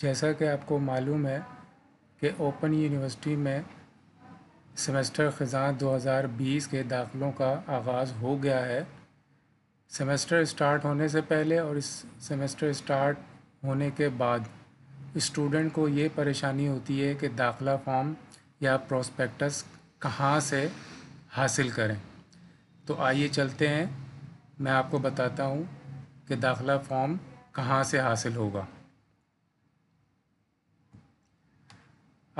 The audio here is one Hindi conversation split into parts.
जैसा कि आपको मालूम है कि ओपन यूनिवर्सिटी में सेमेस्टर ख़जान 2020 के दाखिलों का आगाज़ हो गया है सेमेस्टर स्टार्ट होने से पहले और इस सेमेस्टर स्टार्ट होने के बाद स्टूडेंट को ये परेशानी होती है कि दाखला फॉर्म या प्रोस्पेक्टस कहाँ से हासिल करें तो आइए चलते हैं मैं आपको बताता हूँ कि दाखला फॉर्म कहाँ से हासिल होगा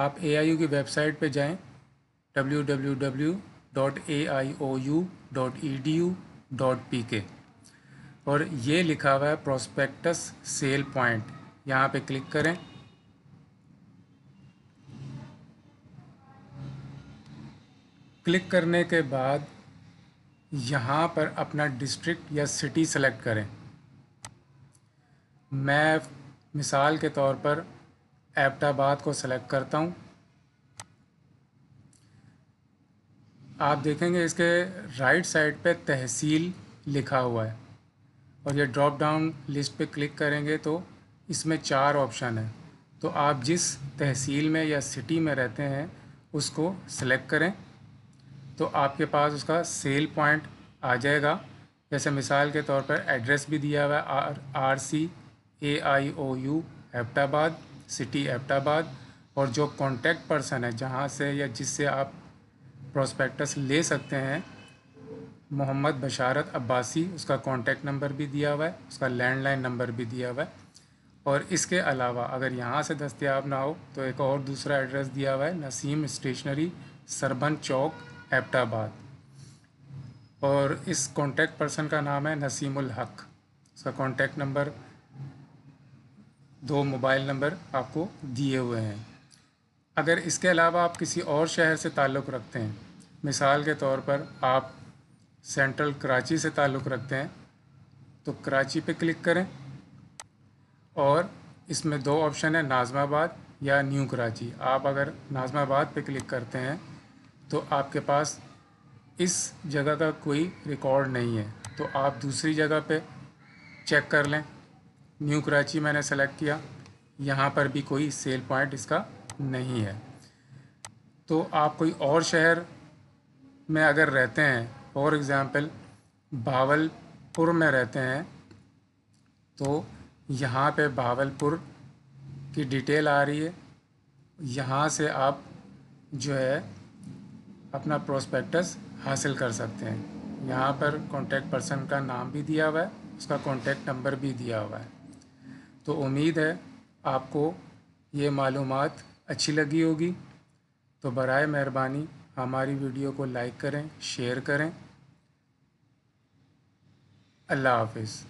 आप ए की वेबसाइट पर जाएँ www.aiou.edu.pk और ये लिखा हुआ है प्रोस्पेक्टस सेल पॉइंट यहाँ पे क्लिक करें क्लिक करने के बाद यहाँ पर अपना डिस्ट्रिक्ट या सिटी सेलेक्ट करें मैं मिसाल के तौर पर एबटाबाद को सेलेक्ट करता हूँ आप देखेंगे इसके राइट साइड पे तहसील लिखा हुआ है और ये ड्रॉप डाउन लिस्ट पे क्लिक करेंगे तो इसमें चार ऑप्शन है तो आप जिस तहसील में या सिटी में रहते हैं उसको सेलेक्ट करें तो आपके पास उसका सेल पॉइंट आ जाएगा जैसे मिसाल के तौर पर एड्रेस भी दिया हुआ है R R C A I O U Abbottabad city Abbottabad और जो कॉन्टैक्ट पर्सन है जहाँ से या जिससे आप प्रोस्पेक्टस ले सकते हैं मोहम्मद बशारत अब्बासी उसका कॉन्टैक्ट नंबर भी दिया हुआ है उसका लैंडलाइन नंबर भी दिया हुआ है और इसके अलावा अगर यहाँ से दस्तियाब ना हो तो एक और दूसरा एड्रेस दिया हुआ है नसीम स्टेशनरी सरबन चौक एबटाबाद और इस कॉन्टैक्ट पर्सन का नाम है नसीमुल हक उसका कॉन्टैक्ट नंबर दो मोबाइल नंबर आपको दिए हुए हैं अगर इसके अलावा आप किसी और शहर से ताल्लुक़ रखते हैं मिसाल के तौर पर आप सेंट्रल कराची से ताल्लुक़ रखते हैं तो कराची पे क्लिक करें और इसमें दो ऑप्शन है नाज़माबाद या न्यू कराची आप अगर नाज़माबाद पे क्लिक करते हैं तो आपके पास इस जगह का कोई रिकॉर्ड नहीं है तो आप दूसरी जगह पे चेक कर लें न्यू कराची मैंने सेलेक्ट किया यहाँ पर भी कोई सेल पॉइंट इसका नहीं है तो आप कोई और शहर में अगर रहते हैं फॉर एग्ज़ाम्पल भावलपुर में रहते हैं तो यहाँ पे भावलपुर की डिटेल आ रही है यहाँ से आप जो है अपना प्रोस्पेक्टस हासिल कर सकते हैं यहाँ पर कॉन्टेक्ट पर्सन का नाम भी दिया हुआ है उसका कॉन्टेक्ट नंबर भी दिया हुआ है तो उम्मीद है आपको ये मालूम अच्छी लगी होगी तो बर मेहरबानी हमारी वीडियो को लाइक करें शेयर करें अल्लाह हाफिज़